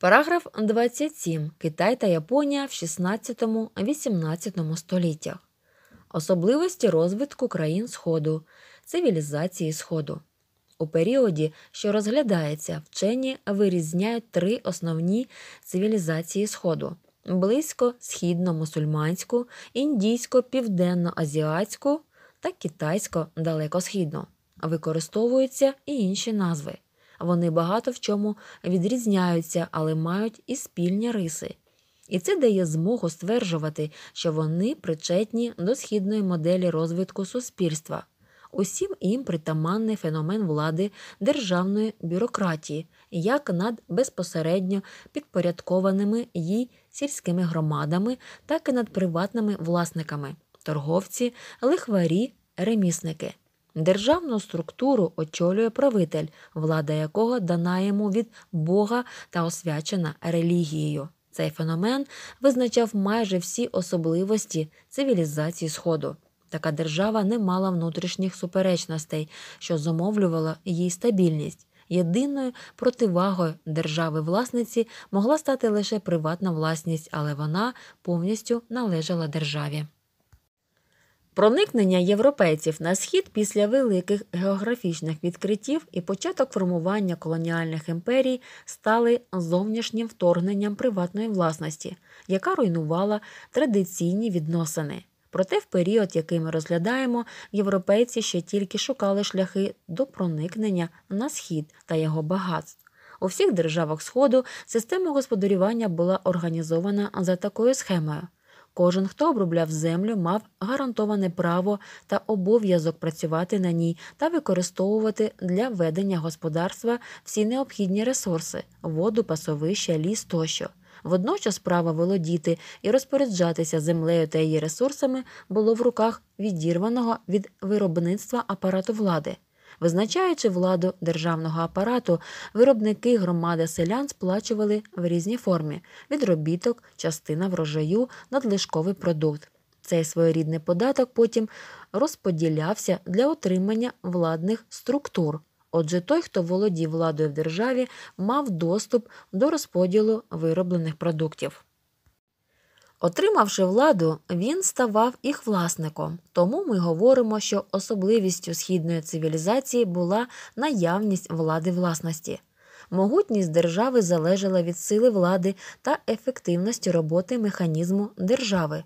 Параграф 27. Китай та Японія в 16-18 століттях. Особливості розвитку країн Сходу, цивілізації Сходу. У періоді, що розглядається, вчені вирізняють три основні цивілізації Сходу: близько східно-мусульманську, індійсько, південно-азіатську та китайсько далекосхідно, Використовуються і інші назви. Вони багато в чому відрізняються, але мають і спільні риси. І це дає змогу стверджувати, що вони причетні до східної моделі розвитку суспільства. Усім їм притаманний феномен влади державної бюрократії, як над безпосередньо підпорядкованими їй сільськими громадами, так і над приватними власниками торговці, лихварі, ремісники. Державну структуру очолює правитель, влада якого дана йому від Бога та освячена релігією. Цей феномен визначав майже всі особливості цивілізації Сходу. Така держава не мала внутрішніх суперечностей, що зумовлювало її стабільність. Єдиною противагою держави власниці могла стати лише приватна власність, але вона повністю належала державі. Проникнення європейців на схід після великих географічних відкриттів і початок формування колоніальних імперій стали зовнішнім вторгненням приватної власності, яка руйнувала традиційні відносини. Проте, в період, який ми розглядаємо, європейці ще тільки шукали шляхи до проникнення на схід та його багатств. У всіх державах Сходу система господарювання була організована за такою схемою. Кожен, хто обробляв землю, мав гарантоване право та обов'язок працювати на ній та використовувати для ведення господарства всі необхідні ресурси воду, пасовища, ліс тощо. Водночас право володіти і розпоряджатися землею та її ресурсами було в руках відірваного від виробництва апарату влади. Визначаючи владу державного апарату, виробники громади селян сплачували в різні формі: відробіток, частина врожаю, надлишковий продукт. Цей своєрідний податок потім розподілявся для отримання владних структур. Отже, той, хто володів владою в державі, мав доступ до розподілу вироблених продуктів. Отримавши владу, він ставав їх власником, тому ми говоримо, що особливістю східної цивілізації була наявність влади власності. Могутність держави залежала від сили влади та ефективності роботи механізму держави,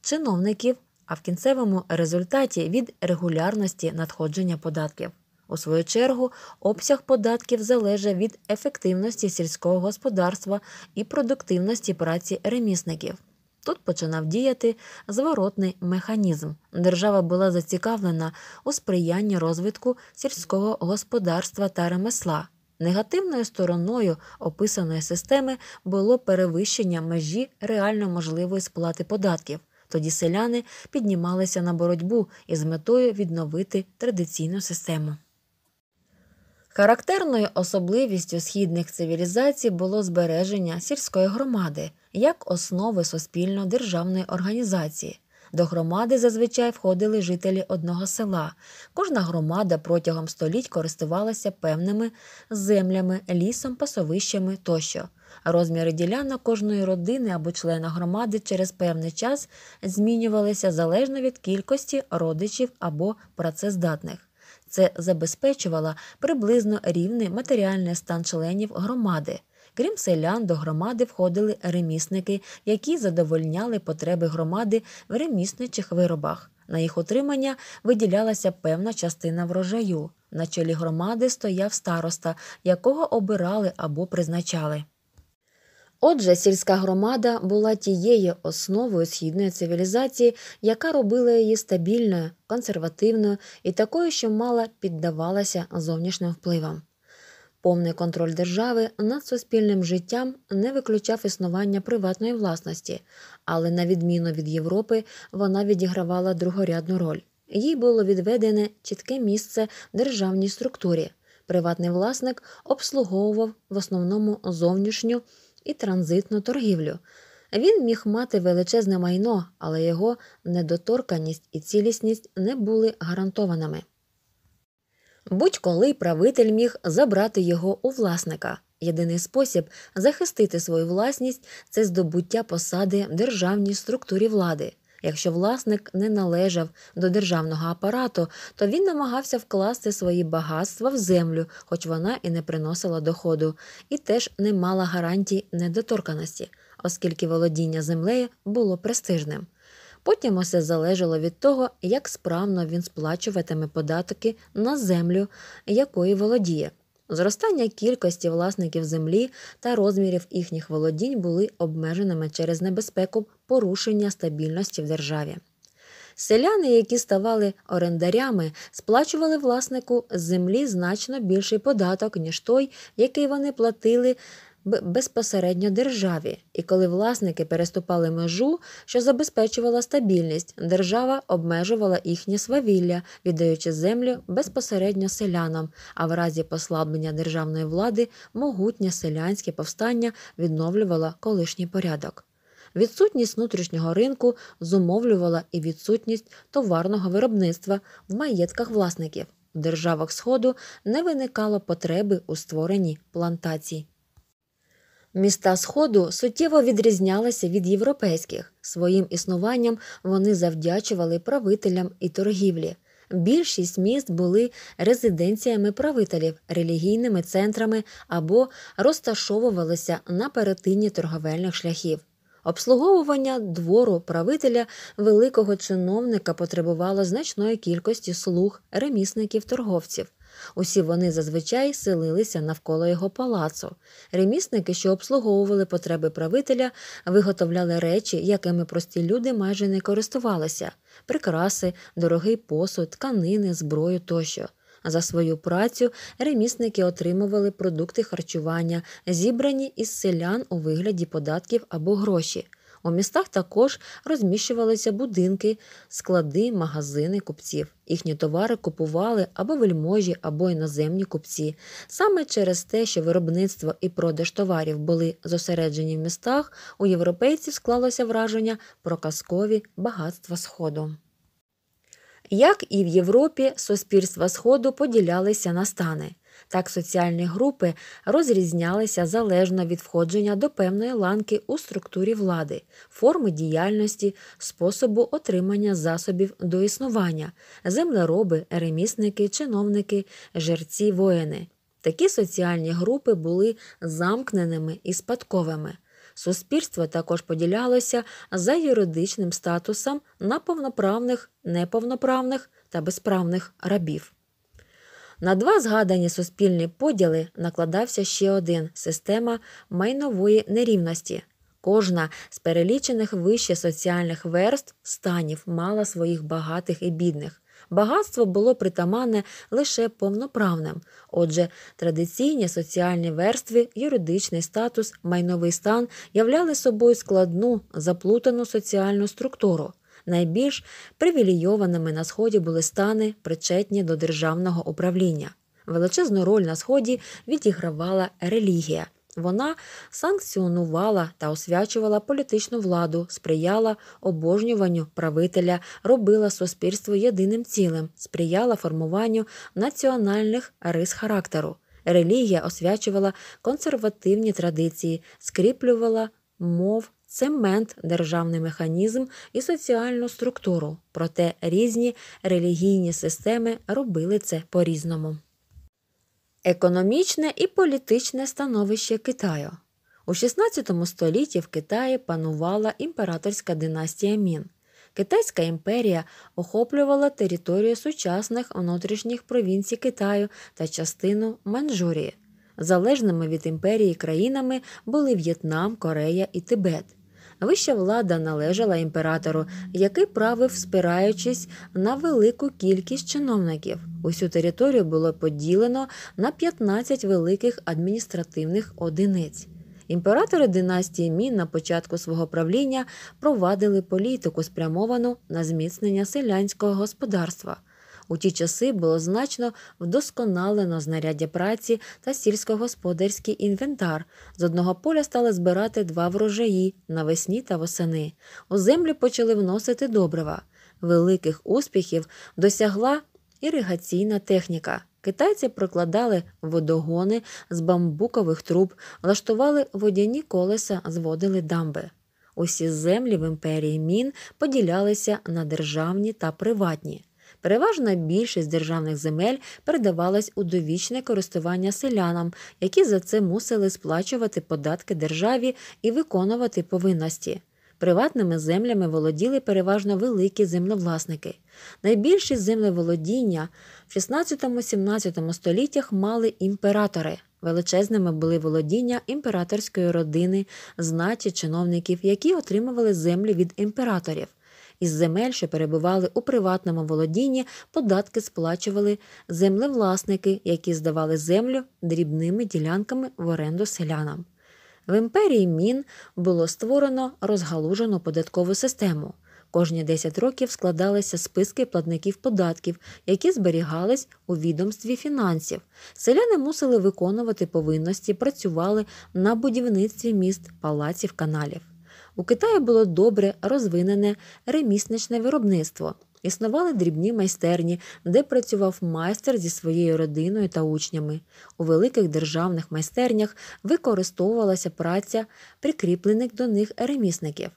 чиновників, а в кінцевому результаті від регулярності надходження податків. У свою чергу, обсяг податків залежить від ефективності сільського господарства і продуктивності праці ремісників. Тут починав діяти зворотний механізм. Держава була зацікавлена у сприянні розвитку сільського господарства та ремесла. Негативною стороною описаної системи було перевищення межі реально можливої сплати податків. Тоді селяни піднімалися на боротьбу із метою відновити традиційну систему. Характерною особливістю східних цивілізацій було збереження сільської громади як основи суспільно-державної організації. До громади зазвичай входили жителі одного села. Кожна громада протягом століть користувалася певними землями, лісом, пасовищами тощо. Розміри ділянок кожної родини або члена громади через певний час змінювалися залежно від кількості родичів або працездатних це забезпечувало приблизно рівний матеріальний стан членів громади. Крім селян, до громади входили ремісники, які задовольняли потреби громади в ремісничих виробах. На їх утримання виділялася певна частина врожаю. На чолі громади стояв староста, якого обирали або призначали. Отже, сільська громада була тією основою східної цивілізації, яка робила її стабільною, консервативною і такою, що мала піддавалася зовнішнім впливам. Повний контроль держави над суспільним життям не виключав існування приватної власності, але на відміну від Європи, вона відігравала другорядну роль. Їй було відведене чітке місце державній структурі. Приватний власник обслуговував в основному зовнішню і транзитну торгівлю. Він міг мати величезне майно, але його недоторканість і цілісність не були гарантованими. Будь-коли правитель міг забрати його у власника. Єдиний спосіб захистити свою власність це здобуття посади державній структурі влади. Якщо власник не належав до державного апарату, то він намагався вкласти свої багатства в землю, хоч вона і не приносила доходу, і теж не мала гарантій недоторканості, оскільки володіння землею було престижним. Потім усе залежало від того, як справно він сплачуватиме податки на землю, якої володіє. Зростання кількості власників землі та розмірів їхніх володінь були обмеженими через небезпеку порушення стабільності в державі. Селяни, які ставали орендарями, сплачували власнику землі значно більший податок, ніж той, який вони платили безпосередньо державі, і коли власники переступали межу, що забезпечувала стабільність, держава обмежувала їхнє свавілля, віддаючи землю безпосередньо селянам. А в разі послаблення державної влади могутнє селянське повстання відновлювало колишній порядок. Відсутність внутрішнього ринку зумовлювала і відсутність товарного виробництва в маєтках власників. В державах Сходу не виникало потреби у створенні плантацій. Міста Сходу суттєво відрізнялися від європейських. Своїм існуванням вони завдячували правителям і торгівлі. Більшість міст були резиденціями правителів, релігійними центрами або розташовувалися на перетині торговельних шляхів. Обслуговування двору правителя великого чиновника потребувало значної кількості слуг, ремісників, торговців. Усі вони зазвичай селилися навколо його палацу. Ремісники, що обслуговували потреби правителя, виготовляли речі, якими прості люди майже не користувалися: прикраси, дорогий посуд, тканини, зброю тощо. За свою працю ремісники отримували продукти харчування, зібрані із селян у вигляді податків або гроші. У містах також розміщувалися будинки, склади, магазини купців. Їхні товари купували або вельможі, або іноземні купці. Саме через те, що виробництво і продаж товарів були зосереджені в містах, у європейців склалося враження про казкові багатства Сходу. Як і в Європі, суспільства Сходу поділялися на стани. Так соціальні групи розрізнялися залежно від входження до певної ланки у структурі влади, форми діяльності, способу отримання засобів до існування, землероби, ремісники, чиновники, жерці, воїни. Такі соціальні групи були замкненими і спадковими. Суспільство також поділялося за юридичним статусом на повноправних, неповноправних та безправних рабів. На два згадані суспільні поділи накладався ще один система майнової нерівності. Кожна з перелічених вище соціальних верств станів мала своїх багатих і бідних. Багатство було притаманне лише повноправним. Отже, традиційні соціальні верстви, юридичний статус, майновий стан являли собою складну, заплутану соціальну структуру. Найбільш привілейованими на сході були стани, причетні до державного управління. Величезну роль на сході відігравала релігія. Вона санкціонувала та освячувала політичну владу, сприяла обожнюванню правителя, робила суспільство єдиним цілим, сприяла формуванню національних рис характеру. Релігія освячувала консервативні традиції, скріплювала мов цемент, державний механізм і соціальну структуру, проте різні релігійні системи робили це по різному. Економічне і політичне становище Китаю у XVI столітті в Китаї панувала імператорська династія Мін. Китайська імперія охоплювала територію сучасних внутрішніх провінцій Китаю та частину Манчжурії. Залежними від імперії країнами були В'єтнам, Корея і Тибет. Вища влада належала імператору, який правив, спираючись на велику кількість чиновників. Усю територію було поділено на 15 великих адміністративних одиниць. Імператори династії Мін на початку свого правління провадили політику, спрямовану на зміцнення селянського господарства. У ті часи було значно вдосконалено знаряддя праці та сільськогосподарський інвентар. З одного поля стали збирати два врожаї навесні та восени. У землю почали вносити добрива. Великих успіхів досягла іригаційна техніка. Китайці прокладали водогони з бамбукових труб, влаштували водяні колеса, зводили дамби. Усі землі в імперії мін поділялися на державні та приватні. Переважна більшість державних земель передавалась у довічне користування селянам, які за це мусили сплачувати податки державі і виконувати повинності. Приватними землями володіли переважно великі землевласники. Найбільші землеволодіння в 16-17 століттях мали імператори. Величезними були володіння імператорської родини, знаті чиновників, які отримували землі від імператорів. Із земель, що перебували у приватному володінні, податки сплачували землевласники, які здавали землю дрібними ділянками в оренду селянам. В імперії мін було створено розгалужену податкову систему. Кожні 10 років складалися списки платників податків, які зберігались у відомстві фінансів. Селяни мусили виконувати повинності, працювали на будівництві міст, палаців, каналів. У Китаї було добре розвинене ремісничне виробництво. Існували дрібні майстерні, де працював майстер зі своєю родиною та учнями. У великих державних майстернях використовувалася праця прикріплених до них ремісників.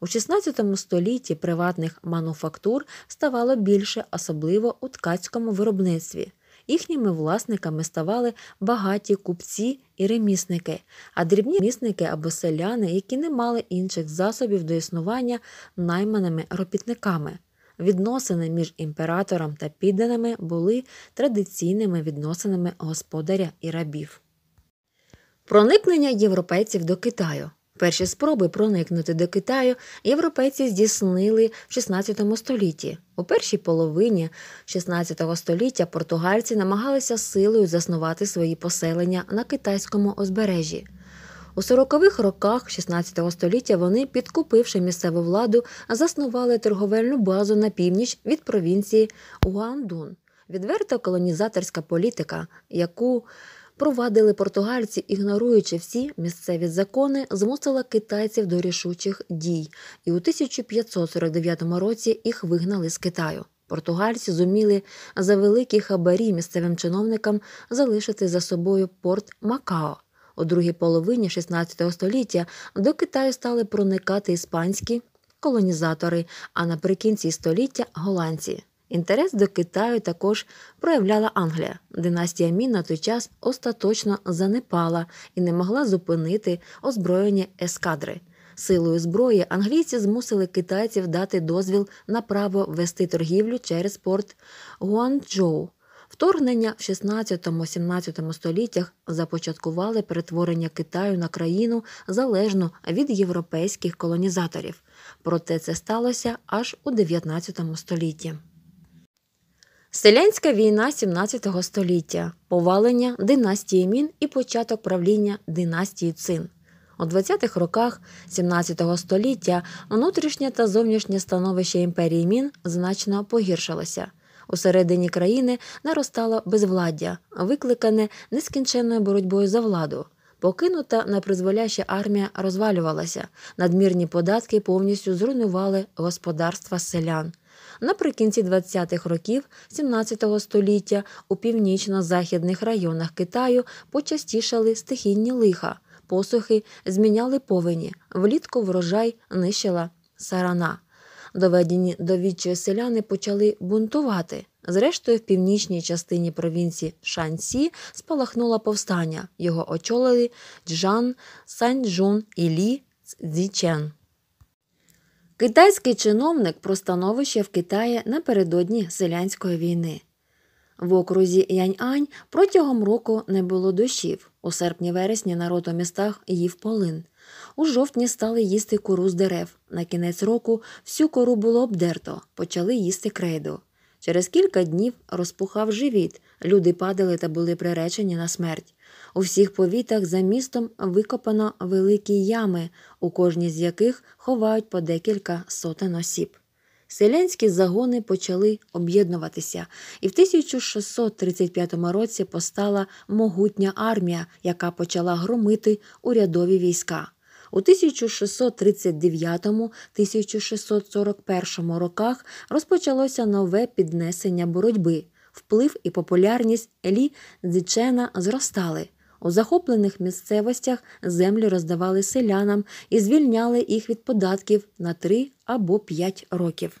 У 16 столітті приватних мануфактур ставало більше, особливо у ткацькому виробництві. Їхніми власниками ставали багаті купці і ремісники, а дрібні ремісники або селяни, які не мали інших засобів до існування найманими робітниками. Відносини між імператором та підданими були традиційними відносинами господаря і рабів. Проникнення європейців до Китаю. Перші спроби проникнути до Китаю європейці здійснили в XVI столітті. У першій половині XVI століття португальці намагалися силою заснувати свої поселення на китайському узбережжі. У 40-х роках XVI століття вони, підкупивши місцеву владу, заснували торговельну базу на північ від провінції Уандун. Відверта колонізаторська політика, яку провадили португальці, ігноруючи всі місцеві закони, змусила китайців до рішучих дій, і у 1549 році їх вигнали з Китаю. Португальці зуміли за великі хабарі місцевим чиновникам залишити за собою порт Макао. У другій половині XVI століття до Китаю стали проникати іспанські колонізатори, а наприкінці століття голландці. Інтерес до Китаю також проявляла Англія. Династія Мін на той час остаточно занепала і не могла зупинити озброєні ескадри. Силою зброї англійці змусили китайців дати дозвіл на право вести торгівлю через порт Гуанчжоу. Вторгнення в 16-17 століттях започаткували перетворення Китаю на країну залежну від європейських колонізаторів. Проте це сталося аж у 19 столітті. Селянська війна 17 століття, повалення династії мін і початок правління династії цин. У 20-х роках 17 століття внутрішнє та зовнішнє становище імперії мін значно погіршилося. У середині країни наростало безвладдя, викликане нескінченною боротьбою за владу. Покинута напризволяще армія розвалювалася, надмірні податки повністю зруйнували господарства селян. Наприкінці 20-х років 17 го століття у північно-західних районах Китаю почастішали стихійні лиха, посухи зміняли повені, влітку врожай нищила сарана. Доведені до відчаю селяни почали бунтувати. Зрештою, в північній частині провінції Шансі спалахнуло повстання. Його очолили Джан Саньчжун і Лі Цзічен. Китайський чиновник про становище в Китаї напередодні селянської війни. В окрузі Яньань протягом року не було дощів. У серпні-вересні народ у містах їв полин. У жовтні стали їсти кору з дерев. На кінець року всю кору було обдерто, почали їсти крейду. Через кілька днів розпухав живіт, люди падали та були приречені на смерть. У всіх повітах за містом викопано великі ями, у кожній з яких ховають по декілька сотень осіб. Селянські загони почали об'єднуватися, і в 1635 році постала могутня армія, яка почала громити урядові війська. У 1639-1641 роках розпочалося нове піднесення боротьби вплив і популярність лі дзічена зростали. У захоплених місцевостях землі роздавали селянам і звільняли їх від податків на 3 або 5 років.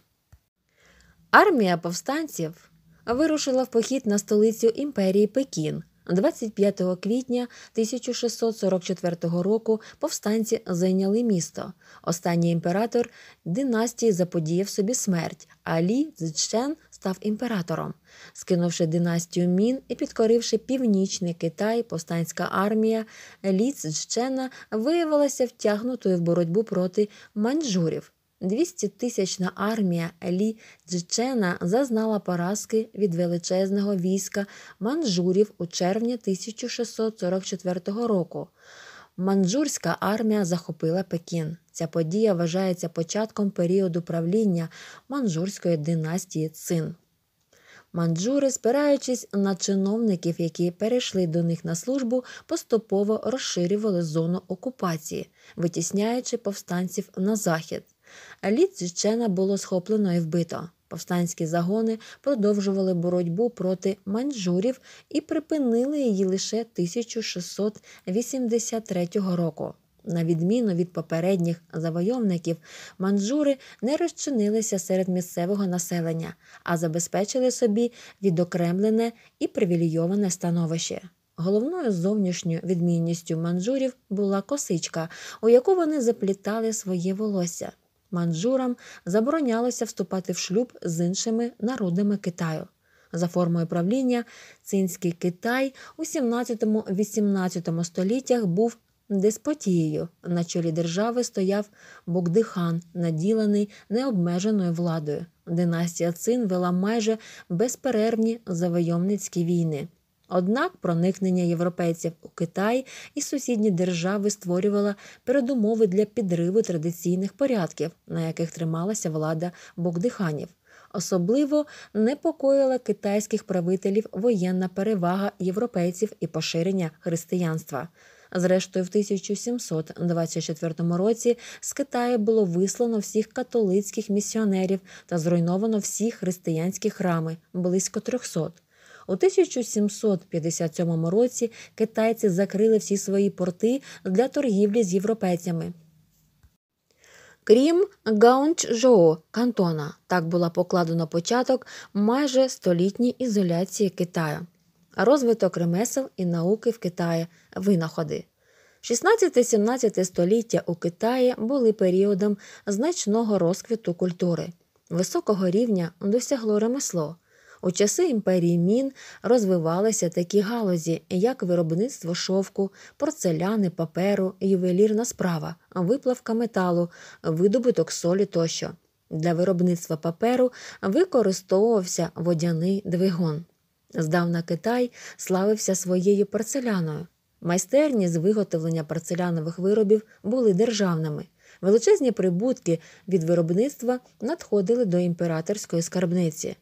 Армія повстанців вирушила в похід на столицю імперії Пекін. 25 квітня 1644 року повстанці зайняли місто. Останній імператор династії заподіяв собі смерть, а Лі Цзчен став імператором. Скинувши династію мін і підкоривши північний Китай, повстанська армія Лі Цзчена виявилася втягнутою в боротьбу проти маньчжурів. 200-тисячна армія Лі Джичена зазнала поразки від величезного війська манджурів у червні 1644 року. Манджурська армія захопила Пекін. Ця подія вважається початком періоду правління манджурської династії Цин. Манджури, спираючись на чиновників, які перейшли до них на службу, поступово розширювали зону окупації, витісняючи повстанців на захід. Еліт зчена було схоплено і вбито. Повстанські загони продовжували боротьбу проти маньчжурів і припинили її лише 1683 року. На відміну від попередніх завойовників, манжури не розчинилися серед місцевого населення, а забезпечили собі відокремлене і привілейоване становище. Головною зовнішньою відмінністю манджурів була косичка, у яку вони заплітали своє волосся манджурам заборонялося вступати в шлюб з іншими народами Китаю. За формою правління, цинський Китай у 17-18 століттях був деспотією. На чолі держави стояв Богдихан, наділений необмеженою владою. Династія цин вела майже безперервні завойовницькі війни. Однак проникнення європейців у Китай і сусідні держави створювало передумови для підриву традиційних порядків, на яких трималася влада Богдиханів. Особливо непокоїла китайських правителів воєнна перевага європейців і поширення християнства. Зрештою, в 1724 році з Китаю було вислано всіх католицьких місіонерів та зруйновано всі християнські храми близько 300. У 1757 році китайці закрили всі свої порти для торгівлі з європейцями. Крім Гаунчжоу Кантона, так була покладено початок майже столітній ізоляції Китаю, розвиток ремесел і науки в Китаї винаходи. 16-17 століття у Китаї були періодом значного розквіту культури. Високого рівня досягло ремесло. У часи імперії мін розвивалися такі галузі, як виробництво шовку, порцеляни, паперу, ювелірна справа, виплавка металу, видобуток солі тощо. Для виробництва паперу використовувався водяний двигун. Здавна Китай славився своєю порцеляною. Майстерні з виготовлення порцелянових виробів були державними. Величезні прибутки від виробництва надходили до імператорської скарбниці.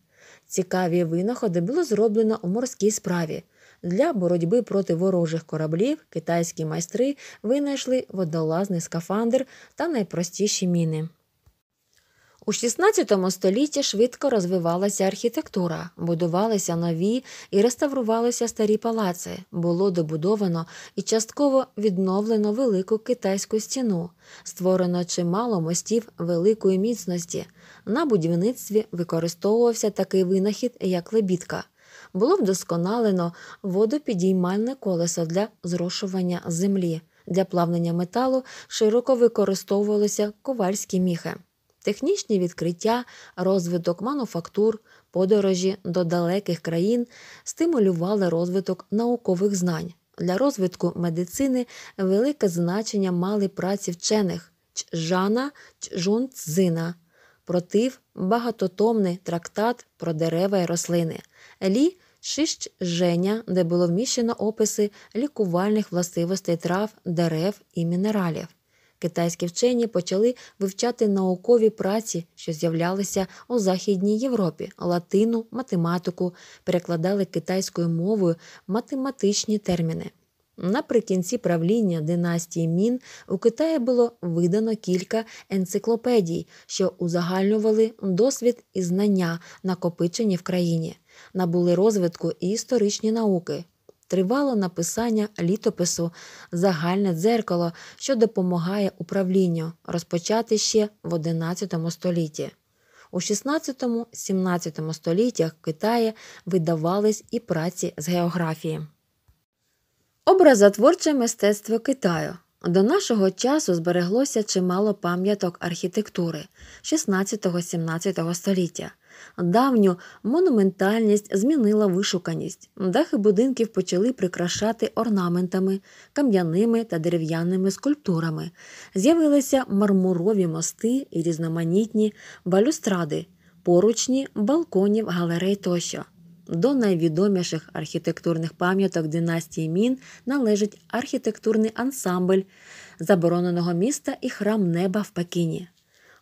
Цікаві винаходи було зроблено у морській справі. Для боротьби проти ворожих кораблів китайські майстри винайшли водолазний скафандр та найпростіші міни. У XVI столітті швидко розвивалася архітектура, будувалися нові і реставрувалися старі палаци. Було добудовано і частково відновлено велику китайську стіну, створено чимало мостів великої міцності. На будівництві використовувався такий винахід, як лебідка. Було вдосконалено водопідіймальне колесо для зрошування землі. Для плавлення металу широко використовувалися ковальські міхи. Технічні відкриття, розвиток мануфактур, подорожі до далеких країн стимулювали розвиток наукових знань. Для розвитку медицини велике значення мали праці вчених Чжана Чжунцзина, против багатотомний трактат про дерева і рослини, лі Шищ Женя, де було вміщено описи лікувальних властивостей трав, дерев і мінералів китайські вчені почали вивчати наукові праці, що з'являлися у Західній Європі, латину, математику, перекладали китайською мовою математичні терміни. Наприкінці правління династії Мін у Китаї було видано кілька енциклопедій, що узагальнювали досвід і знання, накопичені в країні. Набули розвитку і історичні науки, тривало написання літопису Загальне дзеркало, що допомагає управлінню розпочати ще в XI столітті. У 16-17 століттях в Китаї видавались і праці з географії. Образотворче мистецтво Китаю до нашого часу збереглося чимало пам'яток архітектури 16-17 століття давню монументальність змінила вишуканість. Дахи будинків почали прикрашати орнаментами, кам'яними та дерев'яними скульптурами. З'явилися мармурові мости і різноманітні балюстради, поручні балконів галерей тощо. До найвідоміших архітектурних пам'яток династії Мін належить архітектурний ансамбль забороненого міста і храм неба в Пекіні.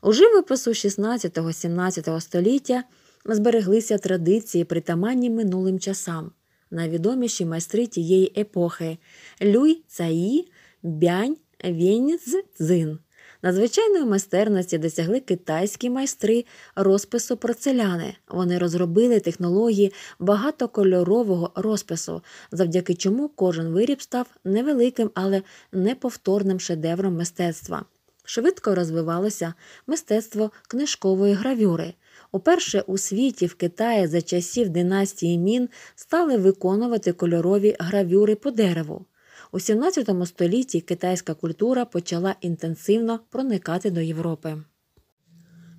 У живопису 16-17 століття збереглися традиції, притаманні минулим часам, найвідоміші майстри тієї епохи Люй Цаї, Бянь, Вєніц, Цзин. Надзвичайної майстерності досягли китайські майстри розпису порцеляни. Вони розробили технології багатокольорового розпису, завдяки чому кожен виріб став невеликим, але неповторним шедевром мистецтва швидко розвивалося мистецтво книжкової гравюри. Уперше у світі в Китаї за часів династії Мін стали виконувати кольорові гравюри по дереву. У XVII столітті китайська культура почала інтенсивно проникати до Європи.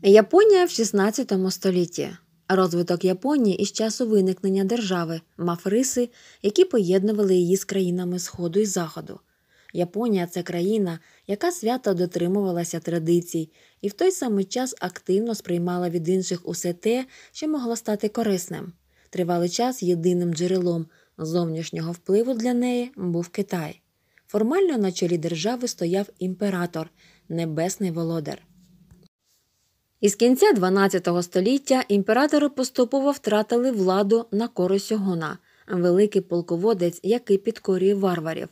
Японія в 16 столітті. Розвиток Японії із часу виникнення держави мав риси, які поєднували її з країнами Сходу і Заходу. Японія це країна, яка свято дотримувалася традицій і в той самий час активно сприймала від інших усе те, що могло стати корисним. Тривалий час єдиним джерелом зовнішнього впливу для неї був Китай. Формально на чолі держави стояв імператор, небесний володар. Із кінця XII століття імператори поступово втратили владу на користь Огона, великий полководець, який підкорює варварів.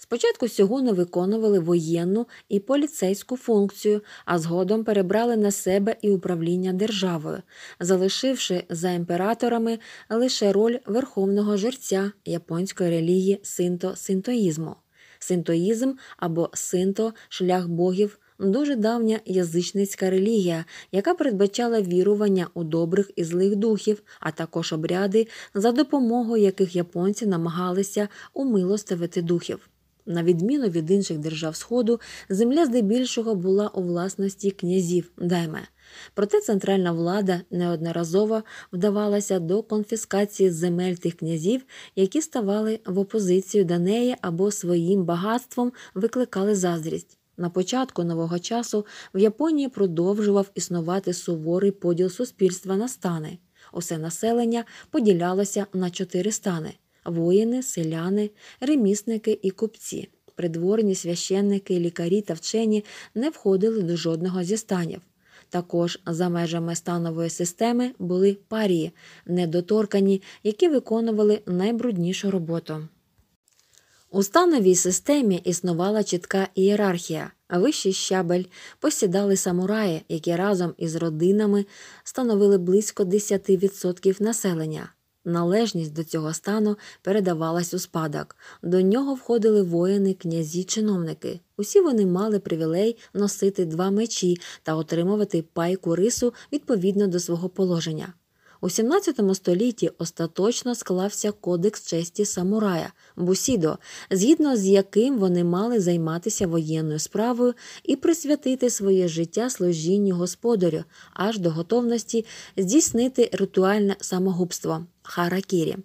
Спочатку сьогодні виконували воєнну і поліцейську функцію, а згодом перебрали на себе і управління державою, залишивши за імператорами лише роль верховного жерця японської релігії синто синтоїзму. Синтоїзм або синто шлях богів. Дуже давня язичницька релігія, яка передбачала вірування у добрих і злих духів, а також обряди, за допомогою яких японці намагалися умилостивити духів. На відміну від інших держав Сходу, земля здебільшого була у власності князів Дайме. Проте центральна влада неодноразово вдавалася до конфіскації земель тих князів, які ставали в опозицію до неї або своїм багатством викликали заздрість. На початку нового часу в Японії продовжував існувати суворий поділ суспільства на стани. Усе населення поділялося на чотири стани воїни, селяни, ремісники і купці. Придворні священники, лікарі та вчені не входили до жодного зі станів. Також за межами станової системи були парії, недоторкані, які виконували найбруднішу роботу. У становій системі існувала чітка ієрархія, вищий щабель посідали самураї, які разом із родинами становили близько 10% населення. Належність до цього стану передавалась у спадок. До нього входили воїни, князі, чиновники. Усі вони мали привілей носити два мечі та отримувати пайку рису відповідно до свого положення. У 17 столітті остаточно склався кодекс честі самурая Бусідо, згідно з яким вони мали займатися воєнною справою і присвятити своє життя служінню господарю аж до готовності здійснити ритуальне самогубство харакірі.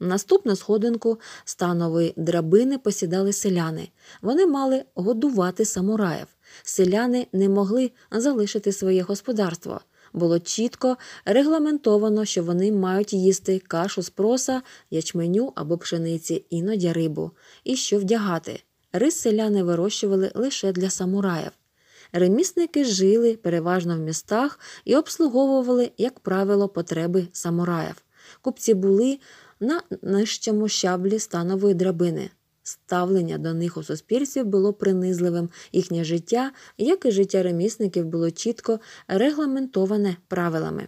Наступну сходинку станової драбини посідали селяни. Вони мали годувати самураїв. Селяни не могли залишити своє господарство. Було чітко регламентовано, що вони мають їсти кашу з проса, ячменю або пшениці, іноді рибу, і що вдягати. Рис селяни вирощували лише для самураїв. Ремісники жили переважно в містах і обслуговували, як правило, потреби самураїв купці були на нижчому щаблі станової драбини. Ставлення до них у суспільстві було принизливим, їхнє життя, як і життя ремісників, було чітко регламентоване правилами.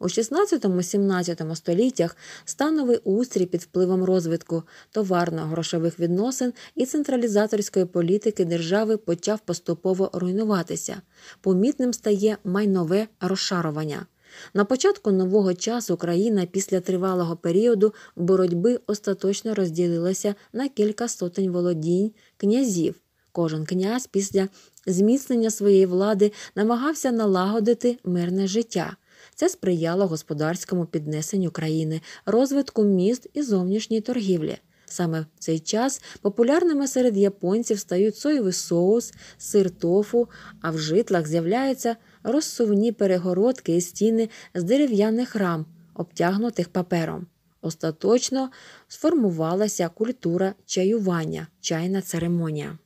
У 16-17 століттях становий устрій під впливом розвитку товарно-грошових відносин і централізаторської політики держави почав поступово руйнуватися. Помітним стає майнове розшарування. На початку нового часу країна після тривалого періоду боротьби остаточно розділилася на кілька сотень володінь князів. Кожен князь після зміцнення своєї влади намагався налагодити мирне життя. Це сприяло господарському піднесенню країни, розвитку міст і зовнішній торгівлі. Саме в цей час популярними серед японців стають соєвий соус, сир тофу, а в житлах з'являється розсувні перегородки і стіни з дерев'яних рам, обтягнутих папером. Остаточно сформувалася культура чаювання, чайна церемонія.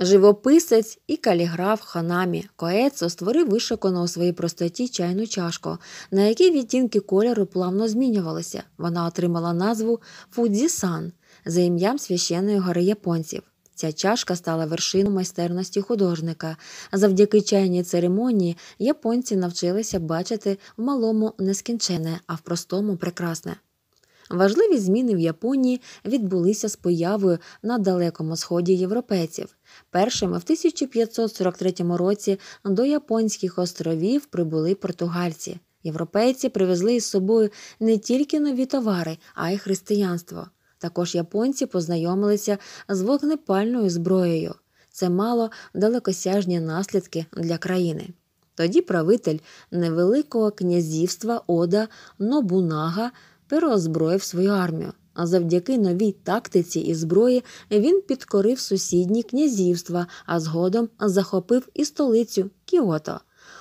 Живописець і каліграф Ханамі Коецо створив вишикану у своїй простоті чайну чашку, на якій відтінки кольору плавно змінювалися. Вона отримала назву Фудзісан за ім'ям священної гори японців. Ця чашка стала вершиною майстерності художника. Завдяки чайній церемонії японці навчилися бачити в малому нескінчене, а в простому прекрасне. Важливі зміни в Японії відбулися з появою на далекому сході європейців. Першими в 1543 році до Японських островів прибули португальці. Європейці привезли із собою не тільки нові товари, а й християнство. Також японці познайомилися з вогнепальною зброєю. Це мало далекосяжні наслідки для країни. Тоді правитель невеликого князівства Ода Нобунага переозброїв свою армію. А завдяки новій тактиці і зброї він підкорив сусідні князівства, а згодом захопив і столицю Кіото.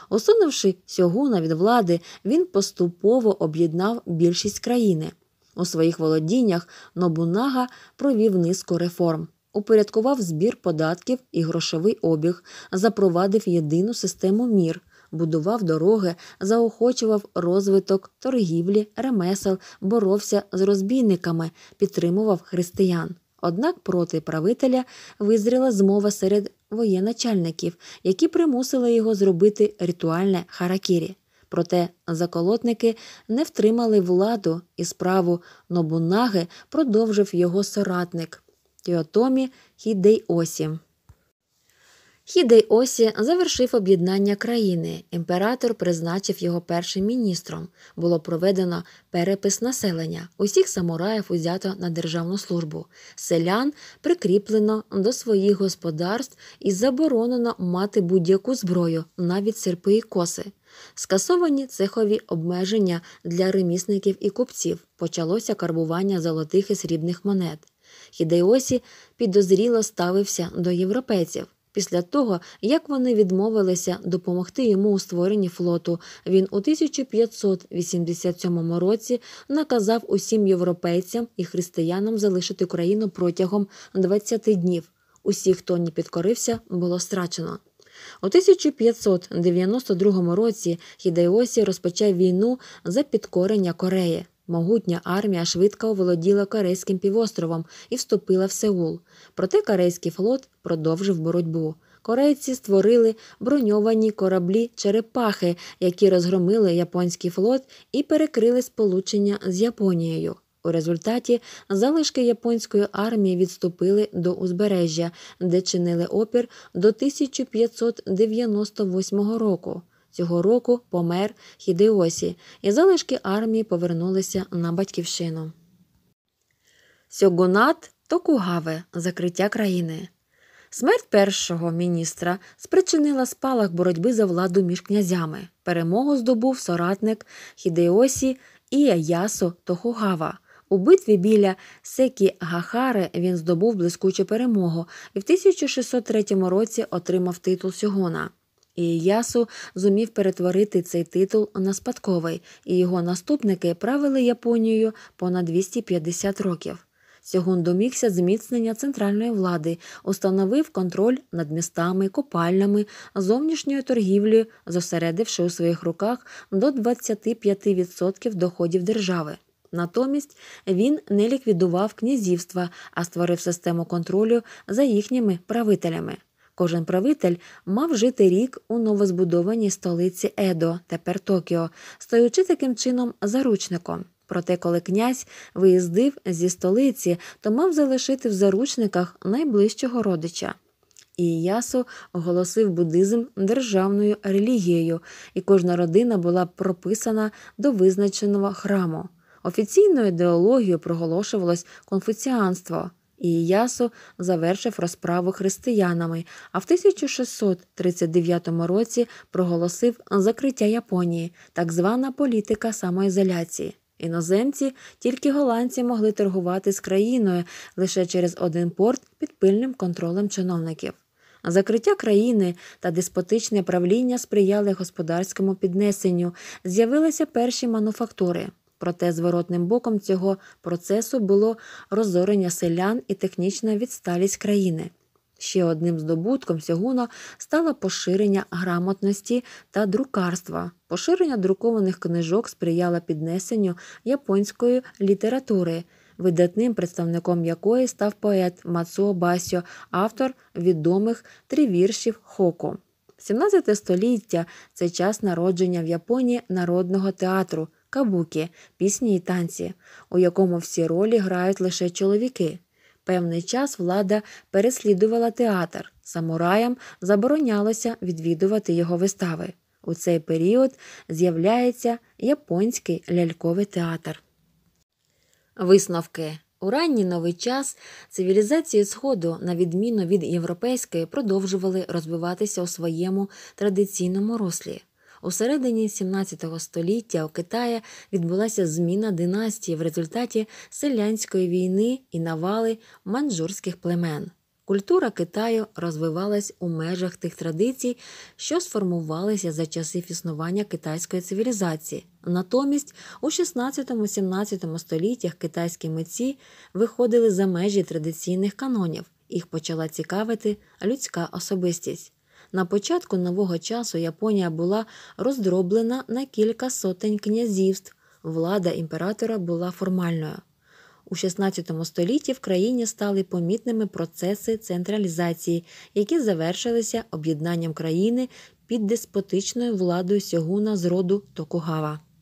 Усунувши сьогуна від влади, він поступово об'єднав більшість країни. У своїх володіннях Нобунага провів низку реформ. Упорядкував збір податків і грошовий обіг, запровадив єдину систему мір, будував дороги, заохочував розвиток торгівлі, ремесел, боровся з розбійниками, підтримував християн. Однак проти правителя визріла змова серед воєначальників, які примусили його зробити ритуальне харакірі. Проте заколотники не втримали владу і справу Нобунаги продовжив його соратник Тіотомі Хідейосі. Хідейосі завершив об'єднання країни. Імператор призначив його першим міністром. Було проведено перепис населення. Усіх самураїв узято на державну службу. Селян прикріплено до своїх господарств і заборонено мати будь-яку зброю, навіть серпи і коси. Скасовані цехові обмеження для ремісників і купців почалося карбування золотих і срібних монет. Хідеосі підозріло ставився до європейців. Після того, як вони відмовилися допомогти йому у створенні флоту, він у 1587 році наказав усім європейцям і християнам залишити країну протягом 20 днів. Усі, хто не підкорився, було страчено. У 1592 році Хідайосі розпочав війну за підкорення Кореї. Могутня армія швидко оволоділа Корейським півостровом і вступила в Сеул. Проте Корейський флот продовжив боротьбу. Корейці створили броньовані кораблі черепахи, які розгромили японський флот і перекрили сполучення з Японією. У результаті залишки японської армії відступили до узбережжя, де чинили опір до 1598 року. Цього року помер Хідеосі, і залишки армії повернулися на батьківщину. Сьогунат Токугаве закриття країни. Смерть першого міністра спричинила спалах боротьби за владу між князями. Перемогу здобув соратник Хідеосі Іяясо Токугава. У битві біля Секі Гахари він здобув блискучу перемогу і в 1603 році отримав титул Сьогона. Іясу зумів перетворити цей титул на спадковий, і його наступники правили Японією понад 250 років. Сьогун домігся зміцнення центральної влади, установив контроль над містами, копальнями, зовнішньою торгівлею, зосередивши у своїх руках до 25% доходів держави. Натомість він не ліквідував князівства, а створив систему контролю за їхніми правителями. Кожен правитель мав жити рік у новозбудованій столиці Едо, тепер Токіо, стоючи таким чином заручником. Проте, коли князь виїздив зі столиці, то мав залишити в заручниках найближчого родича. І Ясо оголосив буддизм державною релігією, і кожна родина була прописана до визначеного храму. Офіційною ідеологією проголошувалось конфуціанство. І Ясу завершив розправу християнами, а в 1639 році проголосив закриття Японії, так звана політика самоізоляції. Іноземці тільки голландці могли торгувати з країною лише через один порт під пильним контролем чиновників. Закриття країни та деспотичне правління сприяли господарському піднесенню, з'явилися перші мануфактури проте зворотним боком цього процесу було розорення селян і технічна відсталість країни. Ще одним здобутком сягуна стало поширення грамотності та друкарства. Поширення друкованих книжок сприяло піднесенню японської літератури, видатним представником якої став поет Мацуо Басьо, автор відомих тривіршів Хоку. 17 століття це час народження в Японії народного театру. Кабуки, пісні і танці, у якому всі ролі грають лише чоловіки. Певний час влада переслідувала театр, самураям заборонялося відвідувати його вистави. У цей період з'являється японський ляльковий театр. Висновки у ранній новий час цивілізації Сходу, на відміну від європейської, продовжували розвиватися у своєму традиційному рослі. У середині 17 століття у Китаї відбулася зміна династії в результаті селянської війни і навали манджурських племен. Культура Китаю розвивалась у межах тих традицій, що сформувалися за часів існування китайської цивілізації. Натомість у 16-17 століттях китайські митці виходили за межі традиційних канонів. Їх почала цікавити людська особистість. На початку нового часу Японія була роздроблена на кілька сотень князівств. Влада імператора була формальною. У 16 столітті в країні стали помітними процеси централізації, які завершилися об'єднанням країни під деспотичною владою сьогуна з роду Токугава.